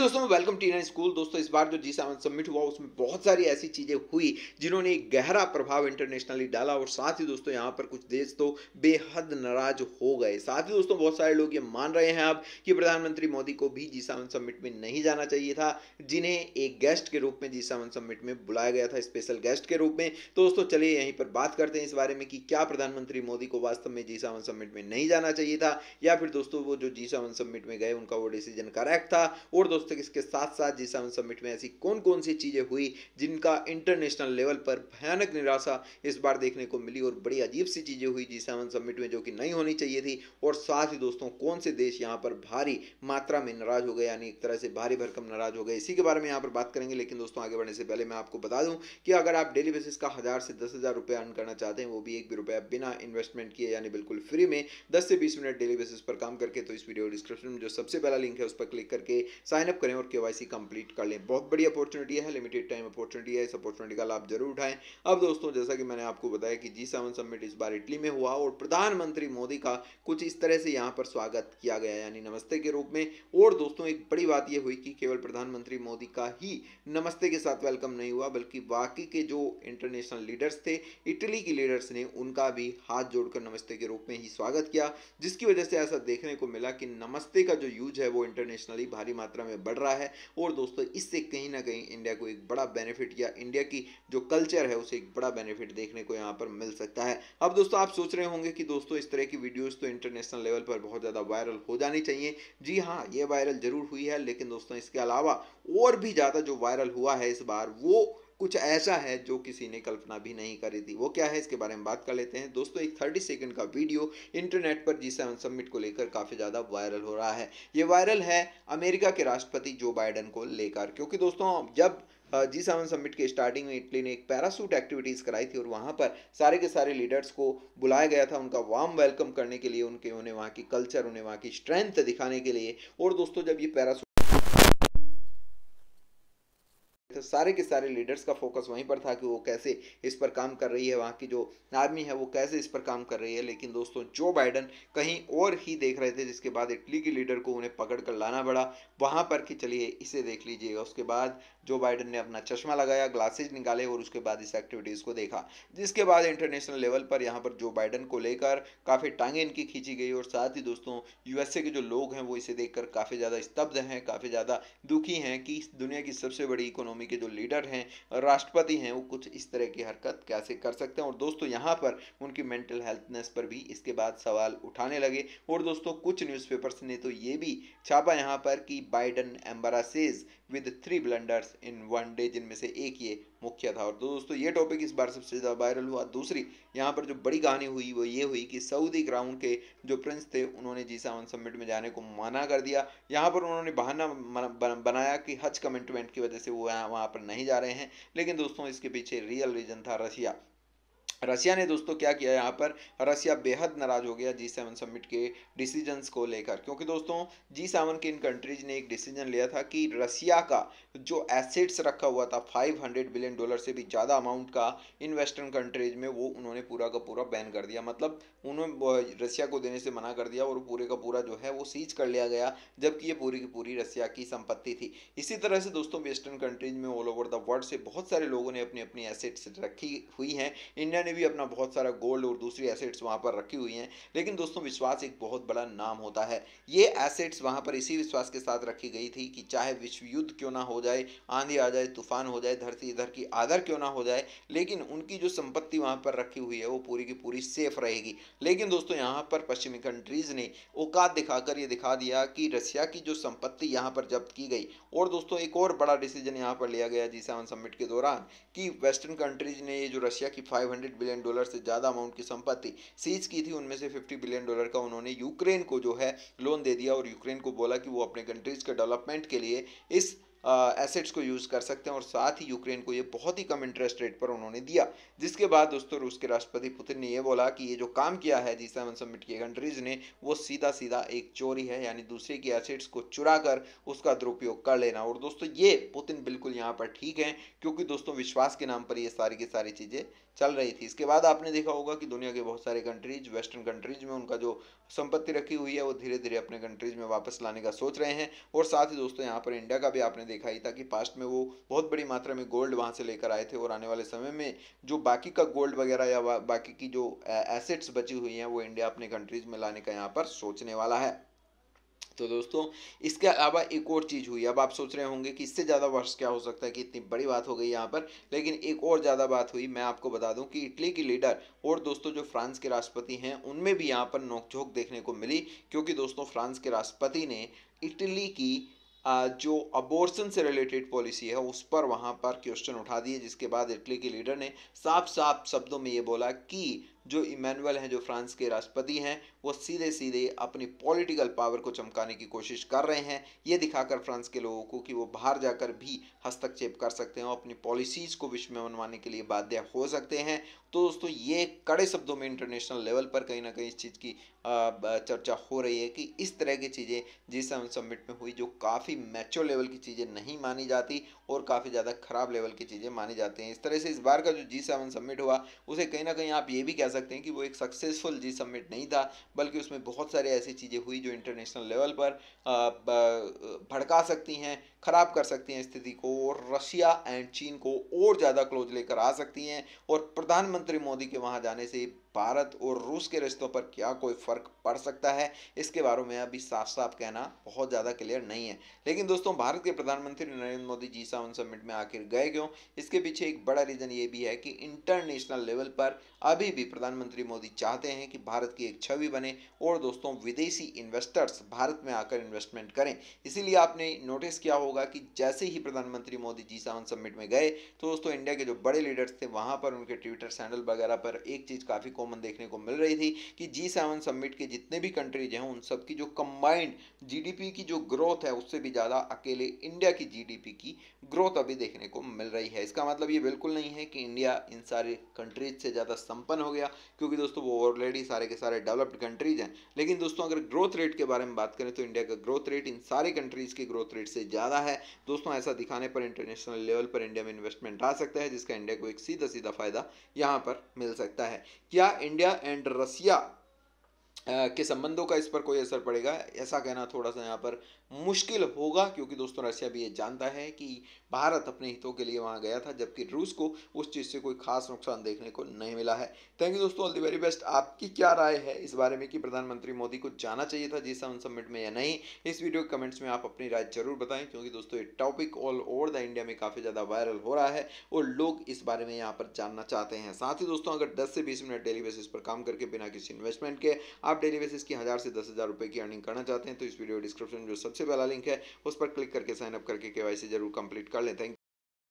दोस्तों welcome T school दोस्तों इस बार जो जी सेवन सबमिट हुआ उसमें बहुत सारी ऐसी चीज़ें हुई जिन्होंने एक गहरा प्रभाव इंटरनेशनली डाला और साथ ही दोस्तों यहाँ पर कुछ देश तो बेहद नाराज हो गए साथ ही दोस्तों बहुत सारे लोग ये मान रहे हैं अब कि प्रधानमंत्री मोदी को भी जी सेवन सबमिट में नहीं जाना चाहिए था जिन्हें एक गेस्ट के रूप में जी सेवन सबमिट में बुलाया गया था स्पेशल गेस्ट के रूप में तो दोस्तों चलिए यहीं पर बात करते हैं इस बारे में कि क्या प्रधानमंत्री मोदी को वास्तव में जी सेवन सबमिट में नहीं जाना चाहिए था या फिर दोस्तों वो जो जी सेवन सबमिट में गए उनका वो डिसीजन करेक्ट था और दोस्तों दोस्तों इसके साथ साथ जी सेवन समिट में ऐसी कौन कौन सी चीज़ें हुई जिनका इंटरनेशनल लेवल पर भयानक निराशा इस बार देखने को मिली और बड़ी अजीब सी चीज़ें हुई जी सेवन समिट में जो कि नहीं होनी चाहिए थी और साथ ही दोस्तों कौन से देश यहाँ पर भारी मात्रा में नाराज हो गए यानी एक तरह से भारी भरकम नाराज हो गए इसी के बारे में यहाँ पर बात करेंगे लेकिन दोस्तों आगे बढ़ने से पहले मैं आपको बता दूँ कि अगर आप डेली बेसिस का हज़ार से दस हज़ार रुपये अर्न करना चाहते हैं वो भी एक भी रुपया बिना इन्वेस्टमेंट किए यानी बिल्कुल फ्री में दस से बीस मिनट डेली बेसिस पर काम करके तो इस वीडियो डिस्क्रिप्शन में जो सबसे पहला लिंक है उस पर क्लिक करके साइन साइनअप करें और के वाई कंप्लीट कर लें बहुत बड़ी अपॉर्चुनिटी है लिमिटेड टाइम अपॉर्चुनिटी है इस अपॉर्चुनिटी का लाभ जरूर उठाएं अब दोस्तों जैसा कि मैंने आपको बताया कि जी सेवन समिट इस बार इटली में हुआ और प्रधानमंत्री मोदी का कुछ इस तरह से यहाँ पर स्वागत किया गया यानी नमस्ते के रूप में और दोस्तों एक बड़ी बात यह हुई कि केवल प्रधानमंत्री मोदी का ही नमस्ते के साथ वेलकम नहीं हुआ बल्कि बाकी के जो इंटरनेशनल लीडर्स थे इटली के लीडर्स ने उनका भी हाथ जोड़कर नमस्ते के रूप में ही स्वागत किया जिसकी वजह से ऐसा देखने को मिला कि नमस्ते का जो यूज है वो इंटरनेशनली भारी मात्रा में में बढ़ रहा है और दोस्तों इससे कहीं ना कहीं इंडिया को एक बड़ा बेनिफिट या इंडिया की जो कल्चर है उसे एक बड़ा बेनिफिट देखने को यहाँ पर मिल सकता है अब दोस्तों आप सोच रहे होंगे कि दोस्तों इस तरह की वीडियोज़ तो इंटरनेशनल लेवल पर बहुत ज़्यादा वायरल हो जानी चाहिए जी हाँ ये वायरल जरूर हुई है लेकिन दोस्तों इसके अलावा और भी ज़्यादा जो वायरल हुआ है इस बार वो कुछ ऐसा है जो किसी ने कल्पना भी नहीं करी थी वो क्या है इसके बारे में बात कर लेते हैं दोस्तों एक थर्टी सेकेंड का वीडियो इंटरनेट पर जी सेवन समिट को लेकर काफ़ी ज़्यादा वायरल हो रहा है ये वायरल है अमेरिका के राष्ट्रपति जो बाइडन को लेकर क्योंकि दोस्तों जब जी सेवन समिट के स्टार्टिंग में इटली ने एक पैरासूट एक्टिविटीज़ कराई थी और वहाँ पर सारे के सारे लीडर्स को बुलाया गया था उनका वार्म वेलकम करने के लिए उनके उन्हें वहाँ की कल्चर उन्हें वहाँ की स्ट्रेंथ दिखाने के लिए और दोस्तों जब ये पैरासूट थे सारे के सारे लीडर्स का फोकस वहीं पर था कि वो कैसे इस पर काम कर रही है वहाँ की जो आर्मी है वो कैसे इस पर काम कर रही है लेकिन दोस्तों जो बाइडन कहीं और ही देख रहे थे जिसके बाद इटली के लीडर को उन्हें पकड़ कर लाना पड़ा वहाँ पर कि चलिए इसे देख लीजिएगा उसके बाद जो बाइडन ने अपना चश्मा लगाया ग्लासेज निकाले और उसके बाद इस एक्टिविटीज़ को देखा जिसके बाद इंटरनेशनल लेवल पर यहाँ पर जो बाइडन को लेकर काफ़ी टांगें इनकी खींची गई और साथ ही दोस्तों यूएसए के जो लोग हैं वो इसे देखकर काफ़ी ज़्यादा स्तब्ध हैं काफ़ी ज़्यादा दुखी हैं कि दुनिया की सबसे बड़ी इकोनॉमी के जो लीडर हैं राष्ट्रपति हैं वो कुछ इस तरह की हरकत कैसे कर सकते हैं और दोस्तों यहाँ पर उनकी मेंटल हेल्थनेस पर भी इसके बाद सवाल उठाने लगे और दोस्तों कुछ न्यूज़पेपर्स ने तो ये भी छापा यहाँ पर कि Biden embarrasses with three blunders in one day जिनमें से एक ये मुख्य था और दोस्तों ये टॉपिक इस बार सबसे ज़्यादा वायरल हुआ दूसरी यहाँ पर जो बड़ी कहानी हुई वो ये हुई कि सऊदी क्राउन के जो प्रिंस थे उन्होंने जी सावन समिट में जाने को मना कर दिया यहाँ पर उन्होंने बहाना बनाया कि हज कमिटमेंट की वजह से वो वहाँ पर नहीं जा रहे हैं लेकिन दोस्तों इसके पीछे रियल रीजन था रसिया रसिया ने दोस्तों क्या किया यहाँ पर रसिया बेहद नाराज हो गया जी सेवन समिट के डिसीजंस को लेकर क्योंकि दोस्तों जी सेवन के इन कंट्रीज ने एक डिसीजन लिया था कि रसिया का जो एसेट्स रखा हुआ था 500 बिलियन डॉलर से भी ज़्यादा अमाउंट का इन वेस्टर्न कंट्रीज में वो उन्होंने पूरा का पूरा बैन कर दिया मतलब उन्होंने रसिया को देने से मना कर दिया और पूरे का पूरा जो है वो सीज कर लिया गया जबकि ये पूरी की पूरी रसिया की संपत्ति थी इसी तरह से दोस्तों वेस्टर्न कंट्रीज में ऑल ओवर द वर्ल्ड से बहुत सारे लोगों ने अपनी अपनी एसेट्स रखी हुई हैं इंडिया मैंने भी अपना बहुत सारा गोल्ड और दूसरी एसेट्स वहाँ पर रखी हुई हैं लेकिन दोस्तों विश्वास एक बहुत बड़ा नाम होता है ये एसेट्स वहाँ पर इसी विश्वास के साथ रखी गई थी कि चाहे विश्व युद्ध क्यों ना हो जाए आंधी आ जाए तूफान हो जाए धरती इधर की आदर क्यों ना हो जाए लेकिन उनकी जो संपत्ति वहाँ पर रखी हुई है वो पूरी की पूरी सेफ रहेगी लेकिन दोस्तों यहाँ पर पश्चिमी कंट्रीज़ ने औकात दिखाकर ये दिखा दिया कि रशिया की जो संपत्ति यहाँ पर जब्त की गई और दोस्तों एक और बड़ा डिसीजन यहाँ पर लिया गया जी सेवन समिट के दौरान कि वेस्टर्न कंट्रीज़ ने ये जो रशिया की 500 बिलियन डॉलर से ज़्यादा अमाउंट की संपत्ति सीज की थी उनमें से फिफ्टी बिलियन डॉलर का उन्होंने यूक्रेन को जो है लोन दे दिया और यूक्रेन को बोला कि वो अपने कंट्रीज के डेवलपमेंट के लिए इस एसेट्स को यूज़ कर सकते हैं और साथ ही यूक्रेन को ये बहुत ही कम इंटरेस्ट रेट पर उन्होंने दिया जिसके बाद दोस्तों रूस के राष्ट्रपति पुतिन ने यह बोला कि ये जो काम किया है जी सेवन समिट की कंट्रीज़ ने वो सीधा सीधा एक चोरी है यानी दूसरे की एसेट्स को चुरा कर उसका दुरुपयोग कर लेना और दोस्तों ये पुतिन बिल्कुल यहाँ पर ठीक है क्योंकि दोस्तों विश्वास के नाम पर ये सारी की सारी चीज़ें चल रही थी इसके बाद आपने देखा होगा कि दुनिया के बहुत सारे कंट्रीज वेस्टर्न कंट्रीज में उनका जो संपत्ति रखी हुई है वो धीरे धीरे अपने कंट्रीज में वापस लाने का सोच रहे हैं और साथ ही दोस्तों यहाँ पर इंडिया का भी आपने देखा ही था कि पास्ट में वो बहुत बड़ी मात्रा में गोल्ड वहाँ से लेकर आए थे और आने वाले समय में जो बाकी का गोल्ड वगैरह या बाकी की जो एसेट्स बची हुई हैं वो इंडिया अपने कंट्रीज में लाने का यहाँ पर सोचने वाला है तो दोस्तों इसके अलावा एक और चीज़ हुई अब आप सोच रहे होंगे कि इससे ज़्यादा वर्ष क्या हो सकता है कि इतनी बड़ी बात हो गई यहाँ पर लेकिन एक और ज़्यादा बात हुई मैं आपको बता दूं कि इटली की लीडर और दोस्तों जो फ्रांस के राष्ट्रपति हैं उनमें भी यहाँ पर नोकझोंक देखने को मिली क्योंकि दोस्तों फ्रांस के राष्ट्रपति ने इटली की जो अबोर्सन से रिलेटेड पॉलिसी है उस पर वहाँ पर क्वेश्चन उठा दिए जिसके बाद इटली के लीडर ने साफ साफ शब्दों में ये बोला कि जो इमैनुअल हैं जो फ्रांस के राष्ट्रपति हैं वो सीधे सीधे अपनी पॉलिटिकल पावर को चमकाने की कोशिश कर रहे हैं ये दिखाकर फ्रांस के लोगों को कि वो बाहर जाकर भी हस्तक्षेप कर सकते हैं और अपनी पॉलिसीज़ को विश्व में मनवाने के लिए बाध्य हो सकते हैं तो दोस्तों ये कड़े शब्दों में इंटरनेशनल लेवल पर कहीं ना कहीं इस चीज़ की चर्चा हो रही है कि इस तरह की चीज़ें जी सेवन समिट में हुई जो काफ़ी मैचो लेवल की चीज़ें नहीं मानी जाती और काफ़ी ज़्यादा खराब लेवल की चीज़ें मानी जाती हैं इस तरह से इस बार का जो जी सेवन समिट हुआ उसे कहीं ना कहीं आप ये भी कह सकते हैं कि वो एक सक्सेसफुल जी सबमिट नहीं था बल्कि उसमें बहुत सारी ऐसी चीज़ें हुई जो इंटरनेशनल लेवल पर भड़का सकती हैं ख़राब कर सकती हैं स्थिति को और रशिया एंड चीन को और ज़्यादा क्लोज लेकर आ सकती हैं और प्रधानमंत्री मोदी के वहाँ जाने से भारत और रूस के रिश्तों पर क्या कोई फ़र्क पड़ सकता है इसके बारे में अभी साफ साफ कहना बहुत ज़्यादा क्लियर नहीं है लेकिन दोस्तों भारत के प्रधानमंत्री Narendra Modi G seven summit में आखिर गए क्यों इसके पीछे एक बड़ा रीज़न ये भी है कि इंटरनेशनल लेवल पर अभी भी प्रधानमंत्री मोदी चाहते हैं कि भारत की एक छवि बने और दोस्तों विदेशी इन्वेस्टर्स भारत में आकर इन्वेस्टमेंट करें इसीलिए आपने नोटिस किया हो होगा कि जैसे ही प्रधानमंत्री मोदी जी सेवन समिट में गए तो दोस्तों इंडिया के जो बड़े लीडर्स थे वहाँ पर उनके ट्विटर हैंडल वगैरह पर एक चीज़ काफ़ी कॉमन देखने को मिल रही थी कि जी सेवन समिट के जितने भी कंट्रीज हैं उन सब की जो कंबाइंड जीडीपी की जो ग्रोथ है उससे भी ज़्यादा अकेले इंडिया की जीडीपी की ग्रोथ अभी देखने को मिल रही है इसका मतलब ये बिल्कुल नहीं है कि इंडिया इन सारे कंट्रीज से ज़्यादा संपन्न हो गया क्योंकि दोस्तों वो ऑलरेडी सारे के सारे डेवलप्ड कंट्रीज हैं लेकिन दोस्तों अगर ग्रोथ रेट के बारे में बात करें तो इंडिया का ग्रोथ रेट इन सारे कंट्रीज़ के ग्रोथ रेट से ज़्यादा सकता है दोस्तों ऐसा दिखाने पर इंटरनेशनल लेवल पर इंडिया में इन्वेस्टमेंट आ सकता है जिसका इंडिया को एक सीधा सीधा फायदा यहाँ पर मिल सकता है क्या इंडिया एंड रसिया के संबंधों का इस पर कोई असर पड़ेगा ऐसा कहना थोड़ा सा यहाँ पर मुश्किल होगा क्योंकि दोस्तों रशिया भी ये जानता है कि भारत अपने हितों के लिए वहाँ गया था जबकि रूस को उस चीज़ से कोई खास नुकसान देखने को नहीं मिला है थैंक यू दोस्तों ऑल दी वेरी बेस्ट आपकी क्या राय है इस बारे में कि प्रधानमंत्री मोदी को जाना चाहिए था जी सेवन समिट में या नहीं इस वीडियो के कमेंट्स में आप अपनी राय जरूर बताएं क्योंकि दोस्तों ये topic all over the India में काफ़ी ज़्यादा वायरल हो रहा है और लोग इस बारे में यहाँ पर जानना चाहते हैं साथ ही दोस्तों अगर दस से बीस मिनट डेली बेसिस पर काम करके बिना किसी इन्वेस्टमेंट के आप डेली बेसिस की हज़ार से दस हज़ार रुपये की अर्निंग करना चाहते हैं तो इस वीडियो डिस्क्रिप्शन में जो सबसे सबसे वाला लिंक है उस पर क्लिक करके साइनअप करके के जरूर कंप्लीट कर लें थैंक